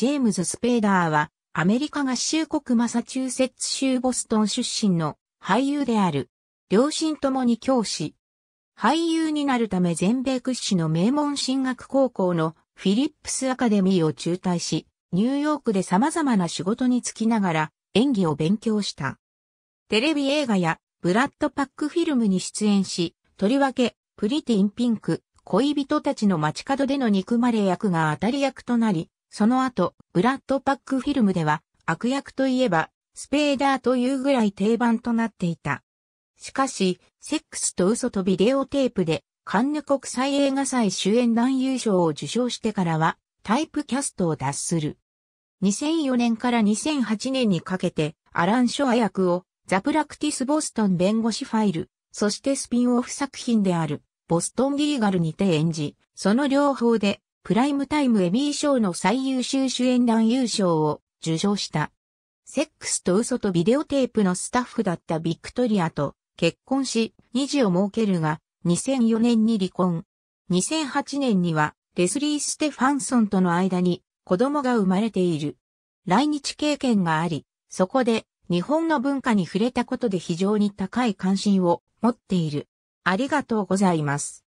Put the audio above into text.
ジェームズ・スペーダーは、アメリカ合衆国マサチューセッツ州ボストン出身の俳優である。両親ともに教師。俳優になるため全米屈指の名門進学高校のフィリップスアカデミーを中退し、ニューヨークで様々な仕事に就きながら演技を勉強した。テレビ映画やブラッドパックフィルムに出演し、とりわけ、プリティンピンク、恋人たちの街角での憎まれ役が当たり役となり、その後、ブラッドパックフィルムでは、悪役といえば、スペーダーというぐらい定番となっていた。しかし、セックスと嘘とビデオテープで、カンヌ国際映画祭主演男優賞を受賞してからは、タイプキャストを脱する。2004年から2008年にかけて、アラン・ショア役を、ザ・プラクティス・ボストン弁護士ファイル、そしてスピンオフ作品である、ボストン・リーガルにて演じ、その両方で、プライムタイムエミー賞の最優秀主演男優賞を受賞した。セックスと嘘とビデオテープのスタッフだったビクトリアと結婚し、2児を設けるが、2004年に離婚。2008年には、レスリー・ステファンソンとの間に子供が生まれている。来日経験があり、そこで日本の文化に触れたことで非常に高い関心を持っている。ありがとうございます。